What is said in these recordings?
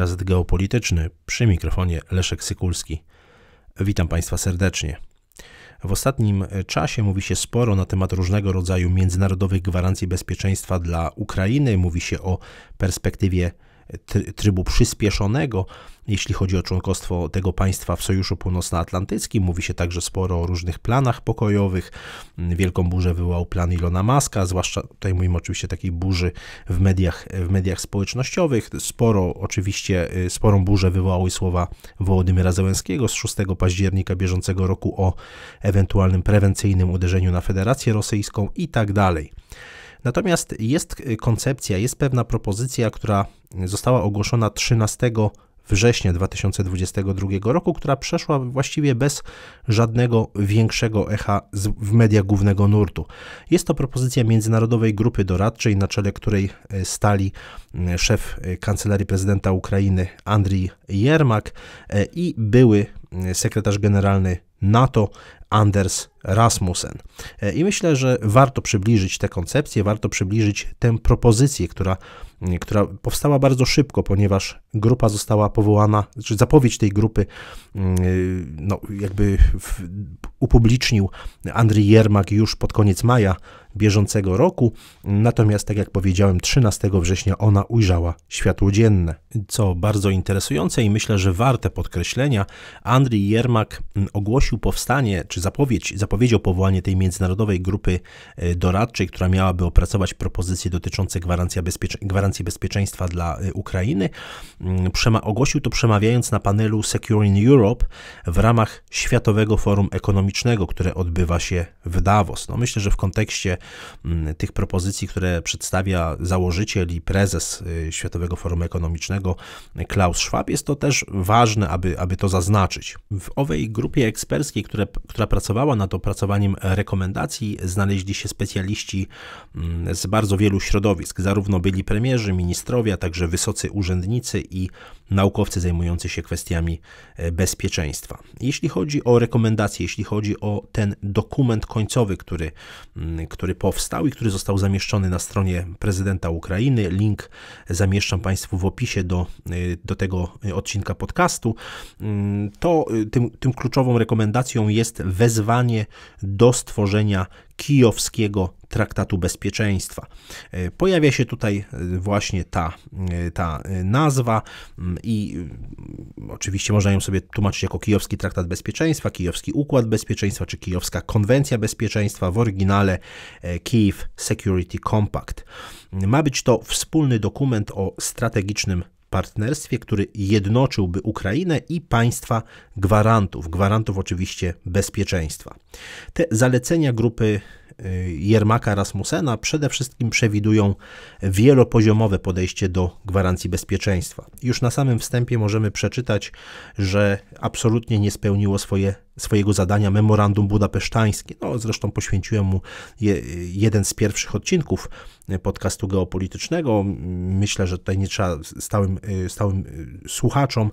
Podcast Geopolityczny przy mikrofonie Leszek Sykulski. Witam Państwa serdecznie. W ostatnim czasie mówi się sporo na temat różnego rodzaju międzynarodowych gwarancji bezpieczeństwa dla Ukrainy. Mówi się o perspektywie trybu przyspieszonego, jeśli chodzi o członkostwo tego państwa w Sojuszu Północnoatlantyckim. Mówi się także sporo o różnych planach pokojowych. Wielką burzę wywołał plan Ilona Maska, zwłaszcza tutaj mówimy oczywiście takiej burzy w mediach, w mediach społecznościowych. Sporo oczywiście, y, sporą burzę wywołały słowa Wołodymyra Zełenskiego z 6 października bieżącego roku o ewentualnym prewencyjnym uderzeniu na Federację Rosyjską i tak dalej. Natomiast jest y, koncepcja, jest pewna propozycja, która została ogłoszona 13 września 2022 roku, która przeszła właściwie bez żadnego większego echa w mediach głównego nurtu. Jest to propozycja międzynarodowej grupy doradczej, na czele której e, stali e, szef e, kancelarii prezydenta Ukrainy Andrii Jermak i były sekretarz generalny NATO Anders Rasmussen. I myślę, że warto przybliżyć tę koncepcję, warto przybliżyć tę propozycję, która która powstała bardzo szybko, ponieważ grupa została powołana, czy zapowiedź tej grupy mm, y, no, jakby w, upublicznił Andrzej Jermak już pod koniec maja bieżącego roku, natomiast tak jak powiedziałem 13 września ona ujrzała światło dzienne. Co bardzo interesujące i myślę, że warte podkreślenia, Andrzej Jermak mm, ogłosił powstanie, czy zapowiedź, zapowiedział powołanie tej międzynarodowej grupy y, doradczej, która miałaby opracować propozycje dotyczące gwarancji, bezpieczeństwa. gwarancji gwarancji bezpieczeństwa dla y, Ukrainy. Mm, przema ogłosił to przemawiając na panelu Secure in Europe w ramach Światowego Forum Ekonomicznego, które odbywa się w Davos. No myślę, że w kontekście mm, tych propozycji, które przedstawia założyciel i prezes y, Światowego Forum Ekonomicznego y, Klaus Schwab, jest to też ważne, aby, aby to zaznaczyć. W owej grupie eksperckiej, które, która pracowała nad opracowaniem rekomendacji, znaleźli się specjaliści mm, z bardzo wielu środowisk, zarówno byli premierzy, premierzy, ministrowie, a także wysocy urzędnicy i naukowcy zajmujący się kwestiami e, bezpieczeństwa. Jeśli chodzi o rekomendacje, jeśli chodzi o ten dokument końcowy, który, mm, który powstał i który został zamieszczony na stronie prezydenta Ukrainy, link zamieszczam Państwu w opisie do, e, do tego odcinka podcastu, mm, to e, tym, tym kluczową rekomendacją jest wezwanie do stworzenia kijowskiego Traktatu Bezpieczeństwa. E, pojawia się tutaj e, właśnie ta, e, ta nazwa mm, i mm, oczywiście można ją sobie tłumaczyć jako Kijowski Traktat Bezpieczeństwa, Kijowski Układ Bezpieczeństwa czy Kijowska Konwencja Bezpieczeństwa, w oryginale Kiev Security Compact. Ma być to wspólny dokument o strategicznym partnerstwie, który jednoczyłby Ukrainę i państwa gwarantów, gwarantów oczywiście bezpieczeństwa. Te zalecenia grupy y, Jermaka Rasmusena przede wszystkim przewidują wielopoziomowe podejście do gwarancji bezpieczeństwa. Już na samym wstępie możemy przeczytać, że absolutnie nie spełniło swoje swojego zadania memorandum budapesztańskie. No, zresztą poświęciłem mu je, jeden z pierwszych odcinków podcastu geopolitycznego. Myślę, że tutaj nie trzeba stałym, y, stałym y, słuchaczom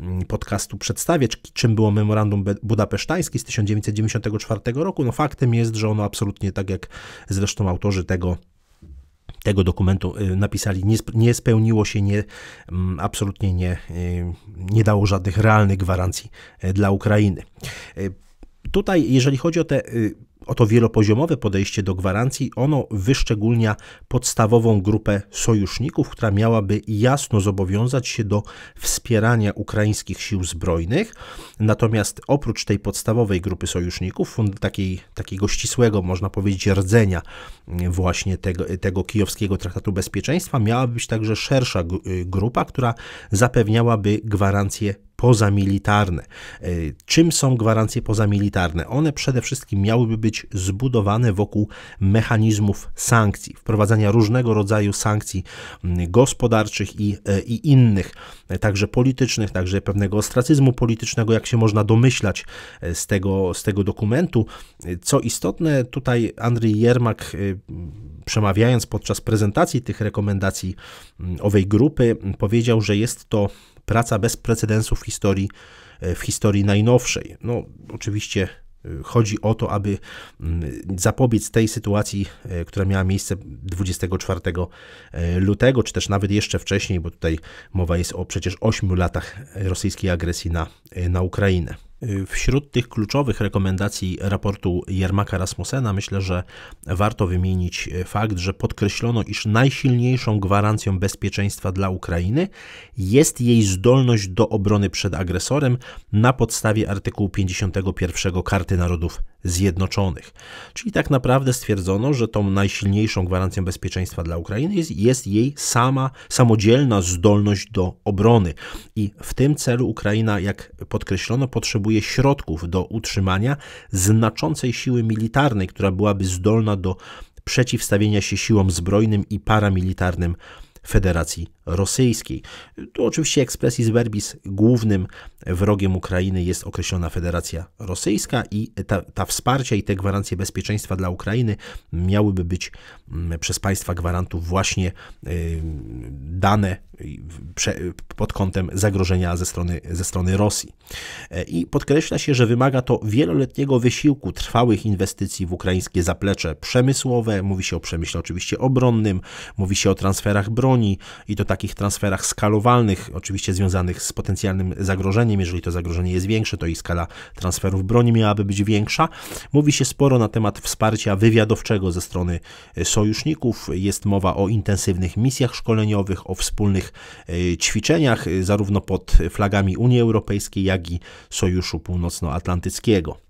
mm, podcastu przedstawiać, czym było memorandum budapesztańskie z 1994 roku. No, faktem jest, że ono absolutnie tak jak zresztą autorzy tego tego dokumentu y, napisali, nie, nie spełniło się, nie, mm, absolutnie nie, y, nie dało żadnych realnych gwarancji y, dla Ukrainy. Tutaj, jeżeli chodzi o te Oto wielopoziomowe podejście do gwarancji, ono wyszczególnia podstawową grupę sojuszników, która miałaby jasno zobowiązać się do wspierania ukraińskich sił zbrojnych. Natomiast oprócz tej podstawowej grupy sojuszników, takiej, takiego ścisłego, można powiedzieć, rdzenia mm, właśnie tego, tego kijowskiego traktatu bezpieczeństwa, miała być także szersza y, grupa, która zapewniałaby gwarancję pozamilitarne. E, czym są gwarancje pozamilitarne? One przede wszystkim miałyby być zbudowane wokół mechanizmów sankcji, wprowadzania różnego rodzaju sankcji gospodarczych i, e, i innych, e, także politycznych, także pewnego ostracyzmu politycznego, jak się można domyślać z tego, z tego dokumentu. Co istotne, tutaj Andrzej Jermak, przemawiając podczas prezentacji tych rekomendacji owej grupy, powiedział, że jest to praca bez precedensu w historii, e, w historii najnowszej. No, oczywiście e, Chodzi o to, aby mm, zapobiec tej sytuacji, e, która miała miejsce 24 lutego, czy też nawet jeszcze wcześniej, bo tutaj mowa jest o przecież 8 latach rosyjskiej agresji na, na Ukrainę. Y, wśród tych kluczowych rekomendacji raportu Jermaka Rasmussena myślę, że warto wymienić y, fakt, że podkreślono, iż najsilniejszą gwarancją bezpieczeństwa dla Ukrainy jest jej zdolność do obrony przed agresorem na podstawie artykułu 51 Karty Narodów Zjednoczonych. Czyli tak naprawdę stwierdzono, że tą najsilniejszą gwarancją bezpieczeństwa dla Ukrainy jest, jest jej sama samodzielna zdolność do obrony. I w tym celu Ukraina, jak podkreślono, potrzebuje potrzebuje środków do utrzymania znaczącej siły militarnej, która byłaby zdolna do przeciwstawienia się siłom zbrojnym i paramilitarnym Federacji Rosyjskiej. Tu oczywiście z verbis głównym wrogiem Ukrainy jest określona Federacja Rosyjska i ta, ta wsparcia i te gwarancje bezpieczeństwa dla Ukrainy miałyby być mm, przez państwa gwarantów właśnie y, dane pod kątem zagrożenia ze strony, ze strony Rosji. E, I podkreśla się, że wymaga to wieloletniego wysiłku, trwałych inwestycji w ukraińskie zaplecze przemysłowe, mówi się o przemyśle oczywiście obronnym, mówi się o transferach broni i to tak takich transferach skalowalnych, oczywiście związanych z potencjalnym zagrożeniem. Jeżeli to zagrożenie jest większe, to i skala transferów broni miałaby być większa. Mówi się sporo na temat wsparcia wywiadowczego ze strony e, sojuszników. Jest mowa o intensywnych misjach szkoleniowych, o wspólnych e, ćwiczeniach, e, zarówno pod flagami Unii Europejskiej, jak i Sojuszu Północnoatlantyckiego.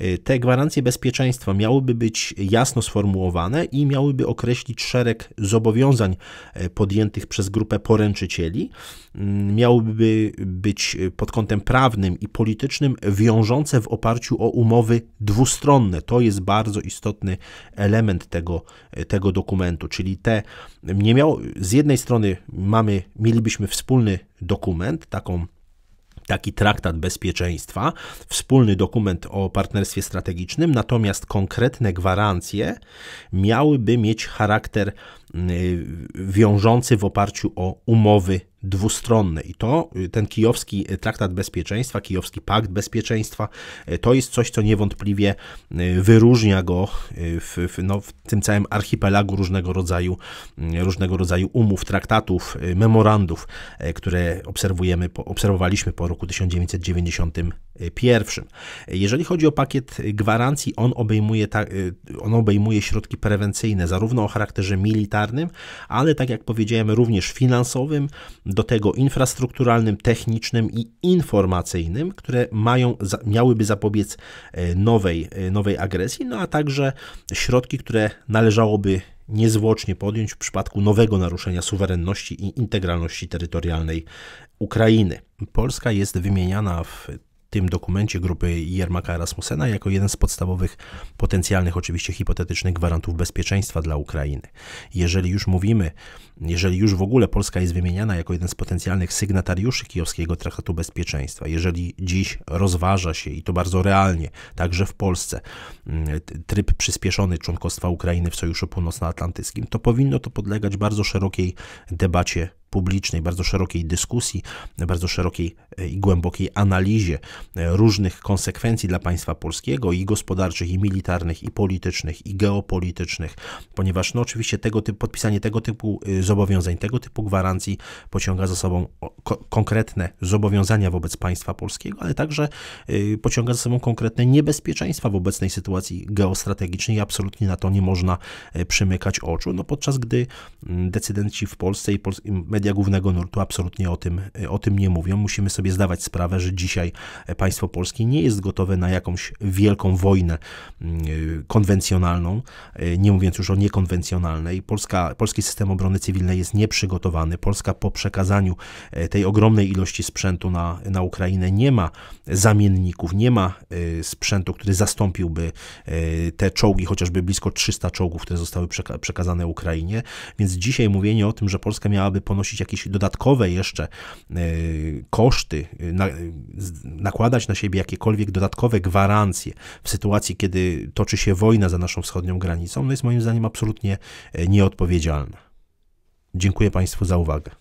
Y, te gwarancje bezpieczeństwa miałyby być jasno sformułowane i miałyby określić szereg zobowiązań y, podjętych przez grupę poręczycieli, mm, miałyby być y, pod kątem prawnym i politycznym wiążące w oparciu o umowy dwustronne. To jest bardzo istotny element tego, tego dokumentu, czyli te nie miało, z jednej strony mamy, mielibyśmy wspólny dokument, taką taki traktat bezpieczeństwa, wspólny dokument o partnerstwie strategicznym, natomiast konkretne gwarancje miałyby mieć charakter mm, y, wiążący w oparciu o umowy dwustronne. I to y, ten kijowski y, traktat bezpieczeństwa, kijowski pakt bezpieczeństwa, y, to jest coś, co niewątpliwie wyróżnia go w, w, no, w tym całym archipelagu różnego rodzaju, różnego rodzaju umów, traktatów, memorandów, które obserwujemy, obserwowaliśmy po roku 1990 pierwszym. Jeżeli chodzi o pakiet gwarancji, on obejmuje, ta, y, on obejmuje środki prewencyjne, zarówno o charakterze militarnym, ale tak jak powiedziałem, również finansowym, do tego infrastrukturalnym, technicznym i informacyjnym, które mają, miałyby zapobiec e, nowej, e, nowej agresji, no a także środki, które należałoby niezwłocznie podjąć w przypadku nowego naruszenia suwerenności i integralności terytorialnej Ukrainy. Polska jest wymieniana w tym dokumencie grupy Jermaka Erasmusena jako jeden z podstawowych potencjalnych, oczywiście hipotetycznych gwarantów bezpieczeństwa dla Ukrainy. Jeżeli już mówimy, jeżeli już w ogóle Polska jest wymieniana jako jeden z potencjalnych sygnatariuszy kijowskiego traktatu bezpieczeństwa, jeżeli dziś rozważa się i to bardzo realnie, także w Polsce, mm, tryb przyspieszony członkostwa Ukrainy w Sojuszu Północnoatlantyckim, to powinno to podlegać bardzo szerokiej debacie publicznej, bardzo szerokiej dyskusji, bardzo szerokiej e, i głębokiej analizie e, różnych konsekwencji dla państwa polskiego i gospodarczych, i militarnych, i politycznych, i geopolitycznych, ponieważ no oczywiście tego typu, podpisanie tego typu e, zobowiązań, tego typu gwarancji pociąga za sobą konkretne zobowiązania wobec państwa polskiego, ale także pociąga za sobą konkretne niebezpieczeństwa w obecnej sytuacji geostrategicznej. Absolutnie na to nie można przymykać oczu, no podczas gdy mm, decydenci w Polsce i, Pols- media głównego nurtu absolutnie o tym, e, o tym nie mówią. Musimy sobie zdawać sprawę, że dzisiaj e, państwo polskie nie jest gotowe na jakąś wielką wojnę mm, e, konwencjonalną, nie mówiąc już o niekonwencjonalnej. Polska, polski system obrony cywilnej jest nieprzygotowany. Polska po przekazaniu tej ogromnej ilości sprzętu na, na Ukrainę nie ma zamienników, nie ma sprzętu, który zastąpiłby te czołgi, chociażby blisko 300 czołgów, które zostały przekazane Ukrainie. Więc dzisiaj mówienie o tym, że Polska miałaby ponosić ponosić jakieś dodatkowe jeszcze e, koszty, e, e, nakładać na siebie jakiekolwiek dodatkowe gwarancje w sytuacji, kiedy toczy się wojna za naszą wschodnią granicą, no jest moim zdaniem absolutnie nieodpowiedzialna. Dziękuję Państwu za uwagę.